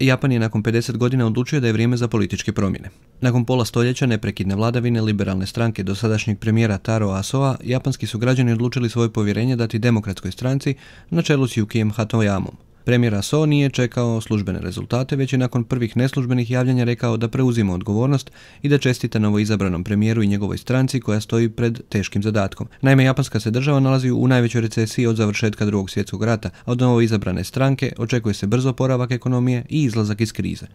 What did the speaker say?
Japan je nakon 50 godina odlučio da je vrijeme za političke promjene. Nakon pola stoljeća neprekidne vladavine liberalne stranke do sadašnjeg premijera Taro Asoa, japanski su građani odlučili svoje povjerenje dati demokratskoj stranci na čelu s Yukijem Hatoyamom. Premijer So nije čekao službene rezultate, već je nakon prvih neslužbenih javljanja rekao da preuzima odgovornost i da čestita novoizabranom premijeru i njegovoj stranci koja stoji pred teškim zadatkom. Naime, Japanska se država nalazi u najvećoj recesiji od završetka drugog svjetskog rata, a od novoizabrane stranke očekuje se brzo poravak ekonomije i izlazak iz krize.